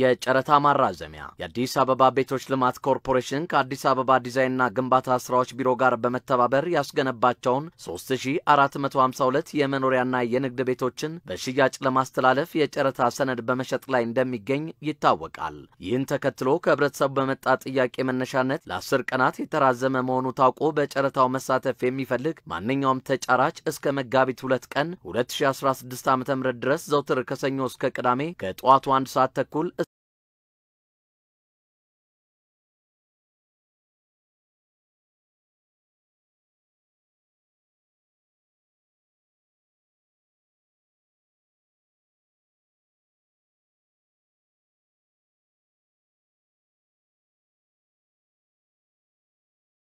የጨረታ ማራዘሚያ የአዲስ አበባ ቤቶች ልማት ኮርፖሬሽን ከአዲስ አበባ ዲዛይንና ግንባታ ስራዎች ቢሮ ጋር በመተባበር ያስገነባቸውን 3452 የመኖሪያና የንግድ ቤቶችን በሽያጭ ለማስተላለፍ የጨረታ ሰነድ በመሸጥ ላይ እንደሚገኝ ይታወቃል። ይህን ተከትሎ ከህብረተሰቡ በመጣ ጥያቄ መነሻነት ለአስር ቀናት የተራዘመ መሆኑ ታውቆ በጨረታው መሳተፍ የሚፈልግ ማንኛውም ተጫራች እስከ መጋቢት 2 ቀን 2016 ዓ ም ድረስ ዘውትር ከሰኞ እስከ ቅዳሜ ከጠዋቱ አንድ ሰዓት ተኩል